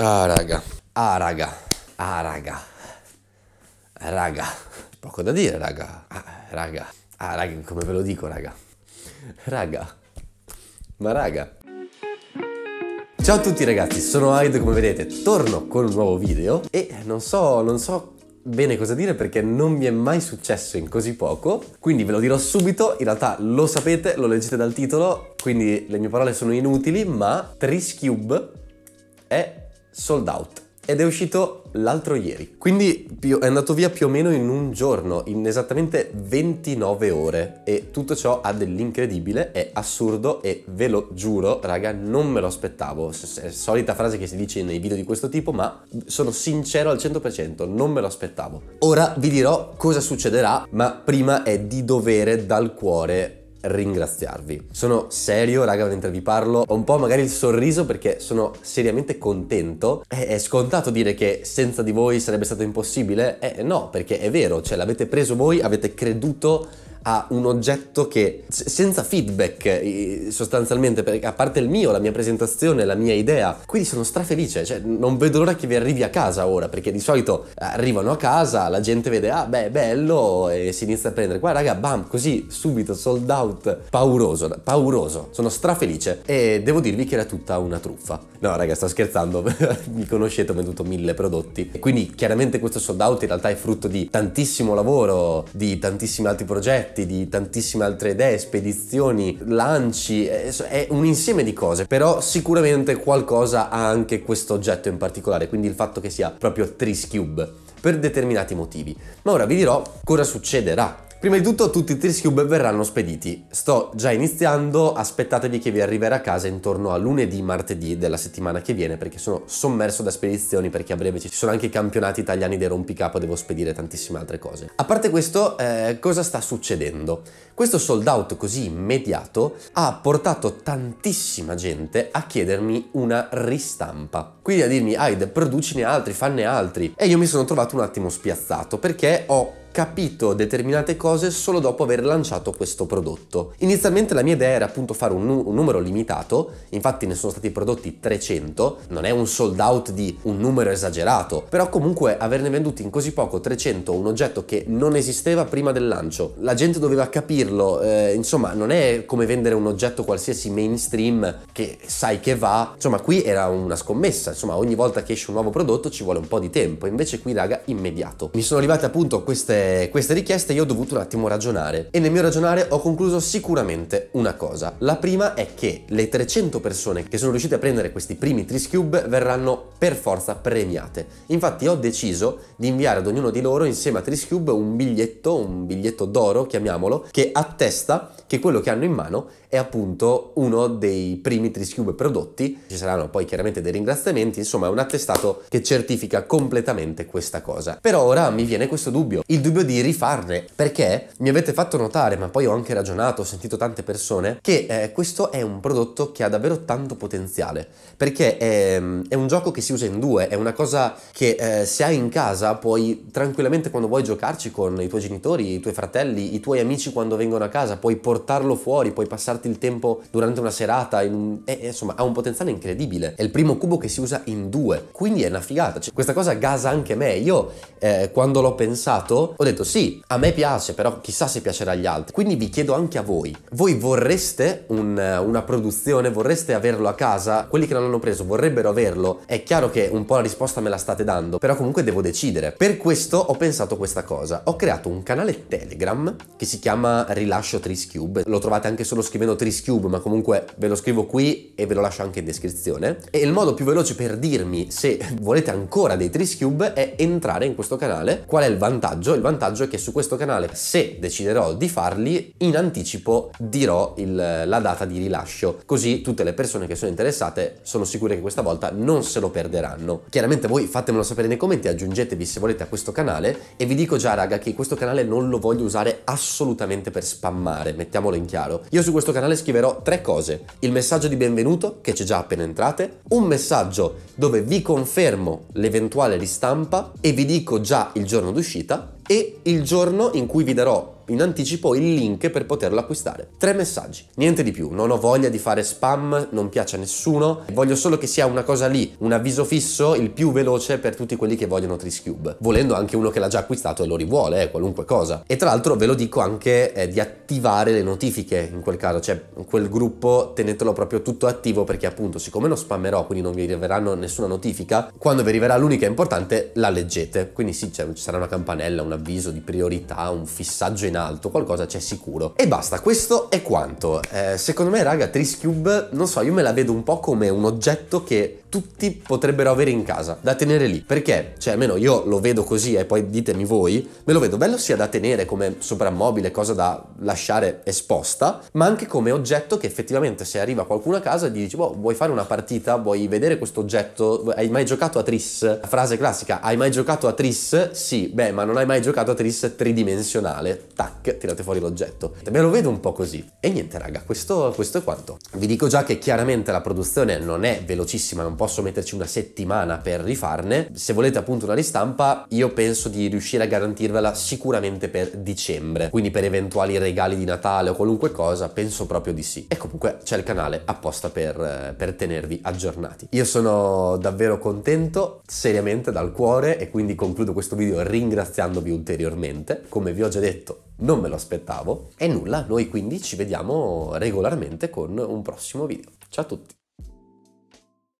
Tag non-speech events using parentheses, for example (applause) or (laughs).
Ah, raga. Ah, raga. Ah, raga. Eh, raga. Poco da dire, raga. Ah, raga. Ah, raga, come ve lo dico, raga. Raga. Ma raga. Ciao a tutti ragazzi, sono Aido come vedete, torno con un nuovo video e non so, non so bene cosa dire perché non mi è mai successo in così poco, quindi ve lo dirò subito, in realtà lo sapete, lo leggete dal titolo, quindi le mie parole sono inutili, ma Triscube è sold out ed è uscito l'altro ieri. Quindi è andato via più o meno in un giorno, in esattamente 29 ore. E tutto ciò ha dell'incredibile, è assurdo e ve lo giuro, raga, non me lo aspettavo. È la solita frase che si dice nei video di questo tipo, ma sono sincero al 100%, non me lo aspettavo. Ora vi dirò cosa succederà, ma prima è di dovere dal cuore ringraziarvi. Sono serio, raga, mentre vi parlo, ho un po' magari il sorriso perché sono seriamente contento. Eh, è scontato dire che senza di voi sarebbe stato impossibile? Eh no, perché è vero, cioè l'avete preso voi, avete creduto a un oggetto che senza feedback sostanzialmente, a parte il mio, la mia presentazione, la mia idea, quindi sono strafelice, cioè non vedo l'ora che vi arrivi a casa ora, perché di solito arrivano a casa, la gente vede, ah beh, bello, e si inizia a prendere, qua raga, bam, così, subito, sold out, pauroso, pauroso, sono strafelice e devo dirvi che era tutta una truffa. No raga, sto scherzando, (laughs) mi conoscete, ho venduto mille prodotti, e quindi chiaramente questo sold out in realtà è frutto di tantissimo lavoro, di tantissimi altri progetti, esperti di tantissime altre idee, spedizioni, lanci, eh, è un insieme di cose, però sicuramente qualcosa ha anche questo oggetto in particolare, quindi il fatto che sia proprio Triscube per determinati motivi. Ma ora vi dirò cosa succederà Prima di tutto tutti i Tears Cube verranno spediti. Sto già iniziando, aspettatevi che vi arriverà a casa intorno a lunedì, martedì della settimana che viene perché sono sommerso da spedizioni perché a breve ci sono anche i campionati italiani dei rompicapo, devo spedire tantissime altre cose. A parte questo, eh, cosa sta succedendo? Questo sold out così immediato ha portato tantissima gente a chiedermi una ristampa. Quindi a dirmi, Aid, producine altri, fanne altri. E io mi sono trovato un attimo spiazzato perché ho capito determinate cose solo dopo aver lanciato questo prodotto. Inizialmente la mia idea era appunto fare un, nu- un numero limitato, infatti ne sono stati prodotti 300, non è un sold out di un numero esagerato, però comunque averne venduti in così poco 300 un oggetto che non esisteva prima del lancio, la gente doveva capirlo, eh, insomma non è come vendere un oggetto qualsiasi mainstream che sai che va, insomma qui era una scommessa, insomma ogni volta che esce un nuovo prodotto ci vuole un po' di tempo, invece qui raga immediato. Mi sono arrivate appunto queste eh, queste richieste io ho dovuto un attimo ragionare e nel mio ragionare ho concluso sicuramente una cosa. La prima è che le 300 persone che sono riuscite a prendere questi primi Triscube verranno per forza premiate. Infatti ho deciso di inviare ad ognuno di loro insieme a Triscube un biglietto, un biglietto d'oro chiamiamolo, che attesta che quello che hanno in mano è appunto uno dei primi Triscube prodotti, ci saranno poi chiaramente dei ringraziamenti, insomma è un attestato che certifica completamente questa cosa. Però ora mi viene questo dubbio, il dubbio di rifarne, perché mi avete fatto notare, ma poi ho anche ragionato, ho sentito tante persone, che eh, questo è un prodotto che ha davvero tanto potenziale, perché è, è, un gioco che si usa in due, è una cosa che eh, se hai in casa puoi tranquillamente quando vuoi giocarci con i tuoi genitori, i tuoi fratelli, i tuoi amici quando vengono a casa, puoi portare portarlo fuori, puoi passarti il tempo durante una serata, in e, eh, eh, insomma ha un potenziale incredibile. È il primo cubo che si usa in due, quindi è una figata. Cioè, questa cosa gasa anche me. Io eh, quando l'ho pensato ho detto sì, a me piace, però chissà se piacerà agli altri. Quindi vi chiedo anche a voi, voi vorreste un, eh, una produzione, vorreste averlo a casa? Quelli che non l'hanno preso vorrebbero averlo? È chiaro che un po' la risposta me la state dando, però comunque devo decidere. Per questo ho pensato questa cosa. Ho creato un canale Telegram che si chiama Rilascio Triscube Cube, lo trovate anche solo scrivendo Tris Cube, ma comunque ve lo scrivo qui e ve lo lascio anche in descrizione. E il modo più veloce per dirmi se volete ancora dei Tris Cube è entrare in questo canale. Qual è il vantaggio? Il vantaggio è che su questo canale, se deciderò di farli, in anticipo dirò il, la data di rilascio, così tutte le persone che sono interessate sono sicure che questa volta non se lo perderanno. Chiaramente voi fatemelo sapere nei commenti, aggiungetevi se volete a questo canale e vi dico già raga che questo canale non lo voglio usare assolutamente per spammare, mettiamo mettiamolo in chiaro, io su questo canale scriverò tre cose. Il messaggio di benvenuto, che c'è già appena entrate, un messaggio dove vi confermo l'eventuale ristampa e vi dico già il giorno d'uscita e il giorno in cui vi darò in anticipo il link per poterlo acquistare. Tre messaggi, niente di più, non ho voglia di fare spam, non piace a nessuno, voglio solo che sia una cosa lì, un avviso fisso, il più veloce per tutti quelli che vogliono Triscube, volendo anche uno che l'ha già acquistato e lo rivuole, eh, qualunque cosa. E tra l'altro ve lo dico anche eh, di attivare le notifiche in quel caso, cioè quel gruppo tenetelo proprio tutto attivo perché appunto siccome non spammerò, quindi non vi arriveranno nessuna notifica, quando vi arriverà l'unica importante la leggete. Quindi sì, cioè, ci sarà una campanella, un avviso di priorità, un fissaggio in alto, qualcosa c'è sicuro. E basta, questo è quanto. Eh, secondo me, raga, Triscube, non so, io me la vedo un po' come un oggetto che tutti potrebbero avere in casa, da tenere lì. Perché, cioè almeno io lo vedo così e eh, poi ditemi voi, me lo vedo bello sia da tenere come soprammobile, cosa da lasciare esposta, ma anche come oggetto che effettivamente se arriva qualcuno a casa e gli dici, boh, vuoi fare una partita, vuoi vedere questo oggetto, hai mai giocato a Tris? La frase classica, hai mai giocato a Tris? Sì, beh, ma non hai mai giocato a Tris tridimensionale. Tac, tirate fuori l'oggetto. Me lo vedo un po' così. E niente raga, questo, questo è quanto. Vi dico già che chiaramente la produzione non è velocissima, non posso metterci una settimana per rifarne. Se volete appunto una ristampa, io penso di riuscire a garantirvela sicuramente per dicembre, quindi per eventuali regali di Natale o qualunque cosa, penso proprio di sì. E comunque c'è il canale apposta per, eh, per tenervi aggiornati. Io sono davvero contento, seriamente dal cuore, e quindi concludo questo video ringraziandovi ulteriormente. Come vi ho già detto, non me lo aspettavo. E nulla, noi quindi ci vediamo regolarmente con un prossimo video. Ciao a tutti!